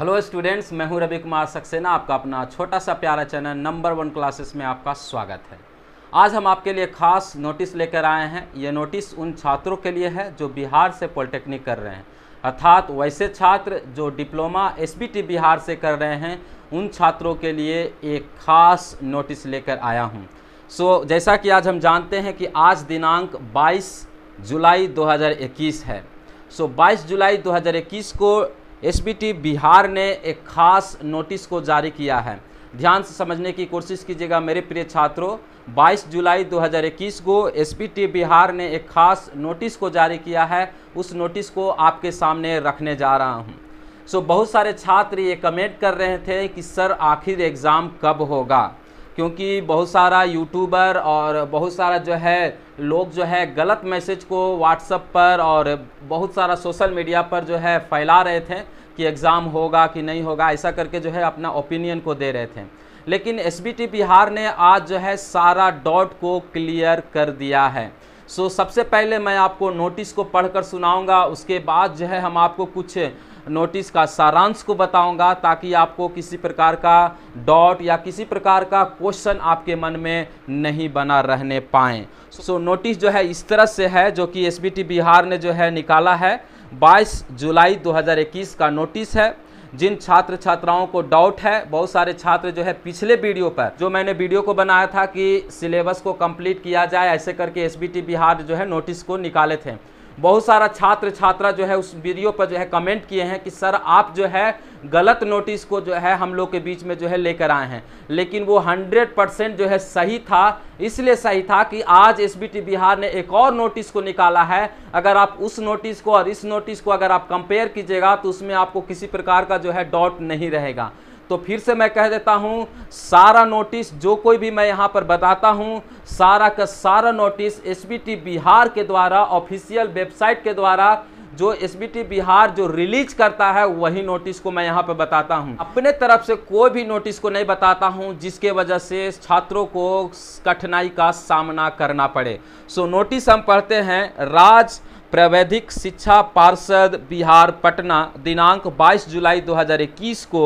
hello students मैं हूं रवि कुमार सक्सेना आपका अपना छोटा सा प्यारा चैनल नंबर वन क्लासेस में आपका स्वागत है आज हम आपके लिए खास नोटिस लेकर आए हैं ये नोटिस उन छात्रों के लिए है जो बिहार से पॉलिटेक्निक कर रहे हैं अर्थात वैसे छात्र जो डिप्लोमा एस बिहार से कर रहे हैं उन छात्रों के लिए एक खास नोटिस लेकर आया हूँ सो so, जैसा कि आज हम जानते हैं कि आज दिनांक 22 जुलाई 2021 है सो so, 22 जुलाई 2021 को एसबीटी बिहार ने एक खास नोटिस को जारी किया है ध्यान से समझने की कोशिश कीजिएगा मेरे प्रिय छात्रों 22 जुलाई 2021 को एसपीटी बिहार ने एक खास नोटिस को जारी किया है उस नोटिस को आपके सामने रखने जा रहा हूं सो so, बहुत सारे छात्र ये कमेंट कर रहे थे कि सर आखिर एग्ज़ाम कब होगा क्योंकि बहुत सारा यूट्यूबर और बहुत सारा जो है लोग जो है गलत मैसेज को व्हाट्सअप पर और बहुत सारा सोशल मीडिया पर जो है फैला रहे थे कि एग्ज़ाम होगा कि नहीं होगा ऐसा करके जो है अपना ओपिनियन को दे रहे थे लेकिन एस बिहार ने आज जो है सारा डॉट को क्लियर कर दिया है सो so, सबसे पहले मैं आपको नोटिस को पढ़कर सुनाऊंगा उसके बाद जो है हम आपको कुछ नोटिस का सारांश को बताऊंगा ताकि आपको किसी प्रकार का डॉट या किसी प्रकार का क्वेश्चन आपके मन में नहीं बना रहने पाए सो so, नोटिस जो है इस तरह से है जो कि एस बिहार ने जो है निकाला है 22 जुलाई 2021 का नोटिस है जिन छात्र छात्राओं को डाउट है बहुत सारे छात्र जो है पिछले वीडियो पर जो मैंने वीडियो को बनाया था कि सिलेबस को कंप्लीट किया जाए ऐसे करके एस बिहार जो है नोटिस को निकाले थे बहुत सारा छात्र छात्रा जो है उस वीडियो पर जो है कमेंट किए हैं कि सर आप जो है गलत नोटिस को जो है हम लोग के बीच में जो है लेकर आए हैं लेकिन वो 100 परसेंट जो है सही था इसलिए सही था कि आज एस बिहार ने एक और नोटिस को निकाला है अगर आप उस नोटिस को और इस नोटिस को अगर आप कंपेयर कीजिएगा तो उसमें आपको किसी प्रकार का जो है डॉट नहीं रहेगा तो फिर से मैं कह देता हूं सारा नोटिस जो कोई भी मैं यहां पर बताता हूं सारा का सारा नोटिस एस बिहार के द्वारा ऑफिशियल वेबसाइट के द्वारा जो एस बिहार जो रिलीज करता है वही नोटिस को मैं यहां पर बताता हूं अपने तरफ से कोई भी नोटिस को नहीं बताता हूं जिसके वजह से छात्रों को कठिनाई का सामना करना पड़े सो नोटिस हम पढ़ते हैं राज प्रवैधिक शिक्षा पार्षद बिहार पटना दिनांक 22 जुलाई 2021 को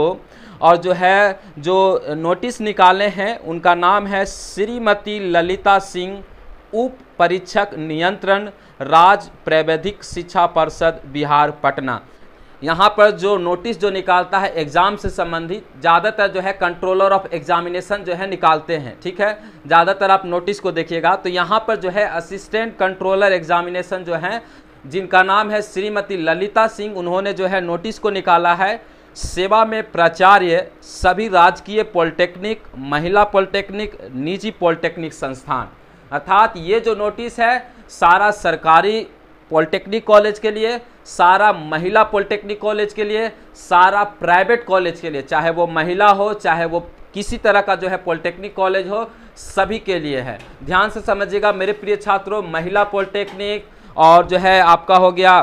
और जो है जो नोटिस निकाले हैं उनका नाम है श्रीमती ललिता सिंह उप परीक्षक नियंत्रण राज्य प्रवैधिक शिक्षा परिषद बिहार पटना यहाँ पर जो नोटिस जो निकालता है एग्ज़ाम से संबंधित ज़्यादातर जो है कंट्रोलर ऑफ एग्जामिनेशन जो है निकालते हैं ठीक है ज़्यादातर आप नोटिस को देखिएगा तो यहाँ पर जो है असिस्टेंट कंट्रोलर एग्जामिनेशन जो है जिनका नाम है श्रीमती ललिता सिंह उन्होंने जो है नोटिस को निकाला है सेवा में प्राचार्य सभी राजकीय पॉलिटेक्निक महिला पॉलिटेक्निक निजी पॉलिटेक्निक संस्थान अर्थात ये जो नोटिस है सारा सरकारी पॉलिटेक्निक कॉलेज के लिए सारा महिला पॉलिटेक्निक कॉलेज के लिए सारा प्राइवेट कॉलेज के लिए चाहे वो महिला हो चाहे वो किसी तरह का जो है पॉलिटेक्निक कॉलेज हो सभी के लिए है ध्यान से समझिएगा मेरे प्रिय छात्रों महिला पॉलिटेक्निक और जो है आपका हो गया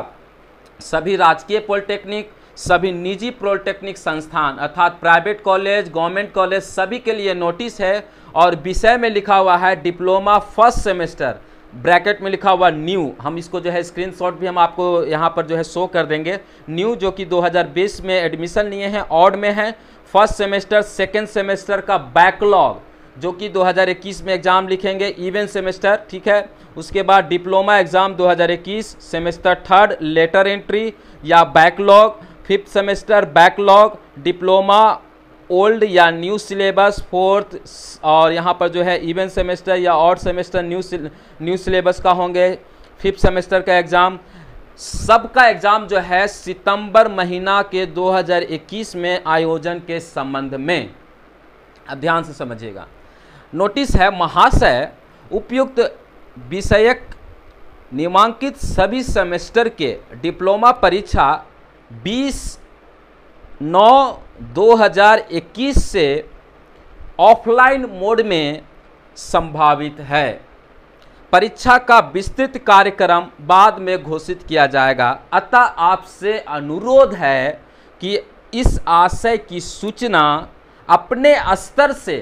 सभी राजकीय पॉलिटेक्निक सभी निजी पॉलिटेक्निक संस्थान अर्थात प्राइवेट कॉलेज गवर्नमेंट कॉलेज सभी के लिए नोटिस है और विषय में लिखा हुआ है डिप्लोमा फर्स्ट सेमेस्टर ब्रैकेट में लिखा हुआ न्यू हम इसको जो है स्क्रीनशॉट भी हम आपको यहाँ पर जो है शो कर देंगे न्यू जो कि 2020 में एडमिशन लिए हैं ऑड में है फर्स्ट सेमेस्टर सेकेंड सेमेस्टर का बैकलॉग जो कि 2021 में एग्ज़ाम लिखेंगे इवन सेमेस्टर ठीक है उसके बाद diploma exam 2021 semester third lateral entry या backlog fifth semester backlog diploma old या न्यू सिलेबस फोर्थ और यहाँ पर जो है इवेंथ सेमेस्टर या और सेमेस्टर न्यू न्यू सिलेबस का होंगे फिफ्थ सेमेस्टर का एग्ज़ाम सबका एग्ज़ाम जो है सितंबर महीना के 2021 में आयोजन के संबंध में ध्यान से समझिएगा नोटिस है महाशय उपयुक्त विषयक निमांकित सभी सेमेस्टर के डिप्लोमा परीक्षा बीस नौ 2021 से ऑफलाइन मोड में संभावित है परीक्षा का विस्तृत कार्यक्रम बाद में घोषित किया जाएगा अतः आपसे अनुरोध है कि इस आशय की सूचना अपने स्तर से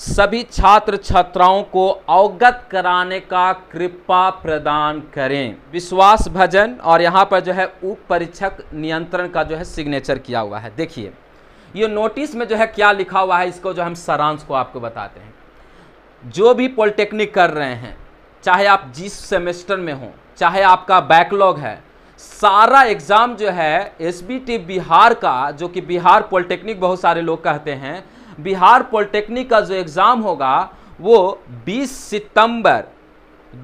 सभी छात्र छात्राओं को अवगत कराने का कृपा प्रदान करें विश्वास भजन और यहाँ पर जो है उप परीक्षक नियंत्रण का जो है सिग्नेचर किया हुआ है देखिए ये नोटिस में जो है क्या लिखा हुआ है इसको जो हम सारांश को आपको बताते हैं जो भी पॉलिटेक्निक कर रहे हैं चाहे आप जिस सेमेस्टर में हों चाहे आपका बैकलॉग है सारा एग्ज़ाम जो है एस बिहार का जो कि बिहार पॉलिटेक्निक बहुत सारे लोग कहते हैं बिहार पॉलिटेक्निक का जो एग्ज़ाम होगा वो 20 सितंबर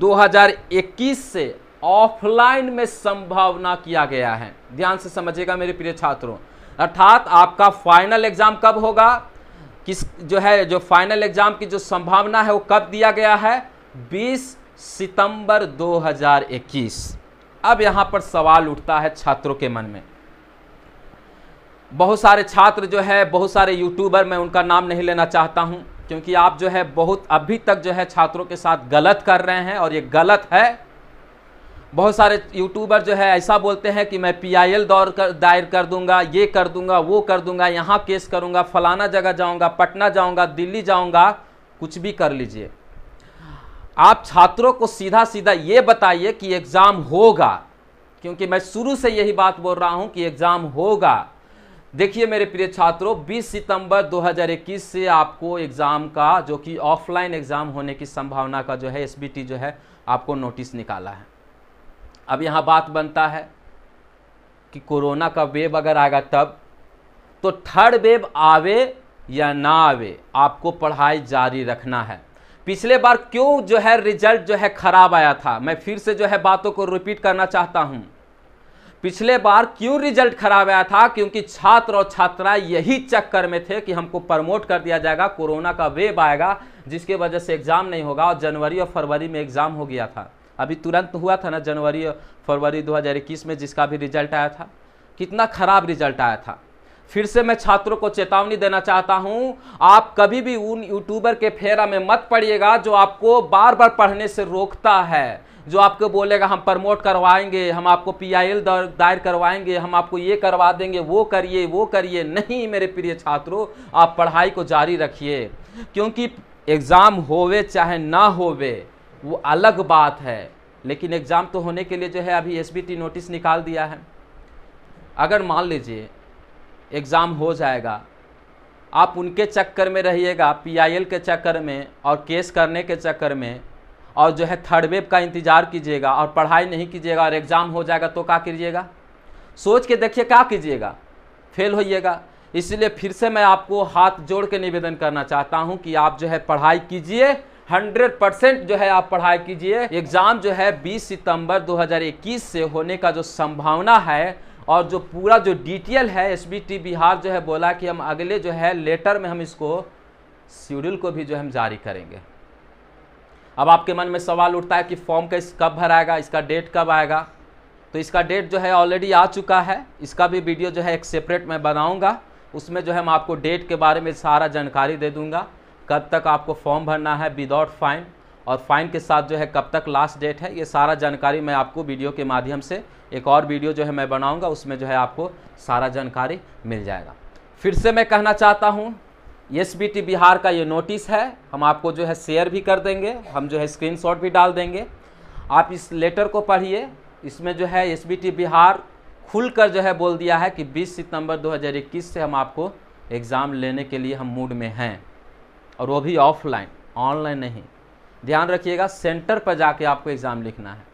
2021 से ऑफलाइन में संभावना किया गया है ध्यान से समझिएगा मेरे प्रिय छात्रों अर्थात आपका फाइनल एग्ज़ाम कब होगा किस जो है जो फाइनल एग्ज़ाम की जो संभावना है वो कब दिया गया है 20 सितंबर 2021 अब यहां पर सवाल उठता है छात्रों के मन में बहुत सारे छात्र जो है बहुत सारे यूट्यूबर मैं उनका नाम नहीं लेना चाहता हूं क्योंकि आप जो है बहुत अभी तक जो है छात्रों के साथ गलत कर रहे हैं और ये गलत है बहुत सारे यूट्यूबर जो है ऐसा बोलते हैं कि मैं पीआईएल दौर कर दायर कर दूंगा ये कर दूंगा वो कर दूंगा यहाँ केस करूँगा फलाना जगह जाऊँगा पटना जाऊँगा दिल्ली जाऊँगा कुछ भी कर लीजिए आप छात्रों को सीधा सीधा ये बताइए कि एग्ज़ाम होगा क्योंकि मैं शुरू से यही बात बोल रहा हूँ कि एग्ज़ाम होगा देखिए मेरे प्रिय छात्रों 20 सितंबर 2021 से आपको एग्ज़ाम का जो कि ऑफलाइन एग्ज़ाम होने की संभावना का जो है एस जो है आपको नोटिस निकाला है अब यहाँ बात बनता है कि कोरोना का वेव अगर आएगा तब तो थर्ड वेब आवे या ना आवे आपको पढ़ाई जारी रखना है पिछले बार क्यों जो है रिजल्ट जो है ख़राब आया था मैं फिर से जो है बातों को रिपीट करना चाहता हूँ पिछले बार क्यों रिजल्ट खराब आया था क्योंकि छात्र और छात्राएं यही चक्कर में थे कि हमको प्रमोट कर दिया जाएगा कोरोना का वेब आएगा जिसके वजह से एग्ज़ाम नहीं होगा और जनवरी और फरवरी में एग्ज़ाम हो गया था अभी तुरंत हुआ था ना जनवरी और फरवरी 2021 में जिसका भी रिजल्ट आया था कितना ख़राब रिजल्ट आया था फिर से मैं छात्रों को चेतावनी देना चाहता हूँ आप कभी भी उन यूट्यूबर के फेरा में मत पड़िएगा जो आपको बार बार पढ़ने से रोकता है जो आपको बोलेगा हम प्रमोट करवाएंगे हम आपको पीआईएल दायर करवाएंगे हम आपको ये करवा देंगे वो करिए वो करिए नहीं मेरे प्रिय छात्रों आप पढ़ाई को जारी रखिए क्योंकि एग्ज़ाम होवे चाहे ना होवे वो अलग बात है लेकिन एग्ज़ाम तो होने के लिए जो है अभी एस नोटिस निकाल दिया है अगर मान लीजिए एग्ज़ाम हो जाएगा आप उनके चक्कर में रहिएगा पीआईएल के चक्कर में और केस करने के चक्कर में और जो है थर्ड वेव का इंतज़ार कीजिएगा और पढ़ाई नहीं कीजिएगा और एग्ज़ाम हो जाएगा तो क्या कीजिएगा सोच के देखिए क्या कीजिएगा फेल होइएगा इसलिए फिर से मैं आपको हाथ जोड़ के निवेदन करना चाहता हूँ कि आप जो है पढ़ाई कीजिए हंड्रेड परसेंट जो है आप पढ़ाई कीजिए एग्ज़ाम जो है 20 सितंबर 2021 से होने का जो संभावना है और जो पूरा जो डिटेल है एस बिहार जो है बोला कि हम अगले जो है लेटर में हम इसको शेड्यूल को भी जो हम जारी करेंगे अब आपके मन में सवाल उठता है कि फॉर्म कैसे कब भराएगा इसका डेट कब आएगा तो इसका डेट जो है ऑलरेडी आ चुका है इसका भी वीडियो जो है एक सेपरेट मैं बनाऊँगा उसमें जो है मैं आपको डेट के बारे में सारा जानकारी दे दूँगा कब तक आपको फॉर्म भरना है विदाउट फाइन और फाइन के साथ जो है कब तक लास्ट डेट है ये सारा जानकारी मैं आपको वीडियो के माध्यम से एक और वीडियो जो है मैं बनाऊँगा उसमें जो है आपको सारा जानकारी मिल जाएगा फिर से मैं कहना चाहता हूँ एस बी टी बिहार का ये नोटिस है हम आपको जो है शेयर भी कर देंगे हम जो है स्क्रीनशॉट भी डाल देंगे आप इस लेटर को पढ़िए इसमें जो है एस बी टी बिहार खुल कर जो है बोल दिया है कि 20 सितंबर 2021 से हम आपको एग्ज़ाम लेने के लिए हम मूड में हैं और वो भी ऑफलाइन ऑनलाइन नहीं ध्यान रखिएगा सेंटर पर जाके आपको एग्ज़ाम लिखना है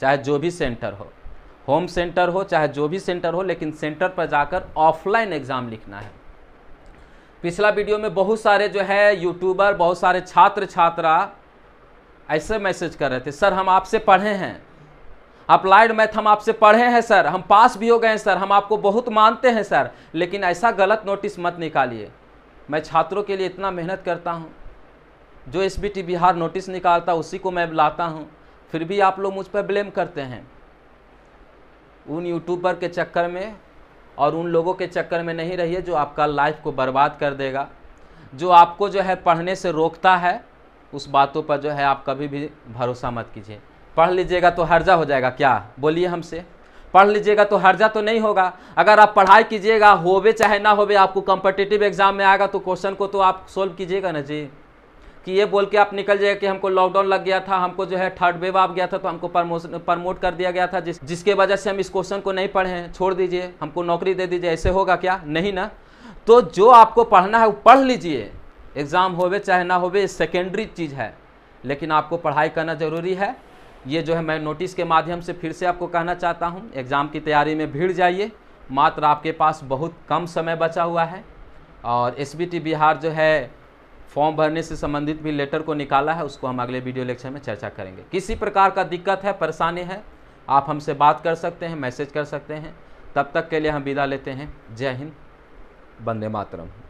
चाहे जो भी सेंटर हो होम सेंटर हो चाहे जो भी सेंटर हो लेकिन सेंटर पर जाकर ऑफलाइन एग्ज़ाम लिखना है पिछला वीडियो में बहुत सारे जो है यूट्यूबर बहुत सारे छात्र छात्रा ऐसे मैसेज कर रहे थे सर हम आपसे पढ़े हैं अप्लाइड मैथ हम आपसे पढ़े हैं सर हम पास भी हो गए हैं सर हम आपको बहुत मानते हैं सर लेकिन ऐसा गलत नोटिस मत निकालिए मैं छात्रों के लिए इतना मेहनत करता हूँ जो एस बिहार नोटिस निकालता उसी को मैं लाता हूँ फिर भी आप लोग मुझ पर ब्लेम करते हैं उन यूट्यूबर के चक्कर में और उन लोगों के चक्कर में नहीं रहिए जो आपका लाइफ को बर्बाद कर देगा जो आपको जो है पढ़ने से रोकता है उस बातों पर जो है आप कभी भी भरोसा मत कीजिए पढ़ लीजिएगा तो हर्जा हो जाएगा क्या बोलिए हमसे पढ़ लीजिएगा तो हर्जा तो नहीं होगा अगर आप पढ़ाई कीजिएगा होवे चाहे ना होवे आपको कॉम्पिटिटिव एग्जाम में आएगा तो क्वेश्चन को तो आप सोल्व कीजिएगा ना जी कि ये बोल के आप निकल जाए कि हमको लॉकडाउन लग गया था हमको जो है थर्ड वेव आ गया था तो हमको प्रमोशन प्रमोट कर दिया गया था जिस जिसके वजह से हम इस क्वेश्चन को नहीं पढ़े हैं छोड़ दीजिए हमको नौकरी दे दीजिए ऐसे होगा क्या नहीं ना तो जो आपको पढ़ना है वो पढ़ लीजिए एग्ज़ाम होवे चाहे ना होवे सेकेंडरी चीज़ है लेकिन आपको पढ़ाई करना ज़रूरी है ये जो है मैं नोटिस के माध्यम से फिर से आपको कहना चाहता हूँ एग्ज़ाम की तैयारी में भीड़ जाइए मात्र आपके पास बहुत कम समय बचा हुआ है और एस बिहार जो है फॉर्म भरने से संबंधित भी लेटर को निकाला है उसको हम अगले वीडियो लेक्चर में चर्चा करेंगे किसी प्रकार का दिक्कत है परेशानी है आप हमसे बात कर सकते हैं मैसेज कर सकते हैं तब तक के लिए हम विदा लेते हैं जय हिंद वंदे मातरम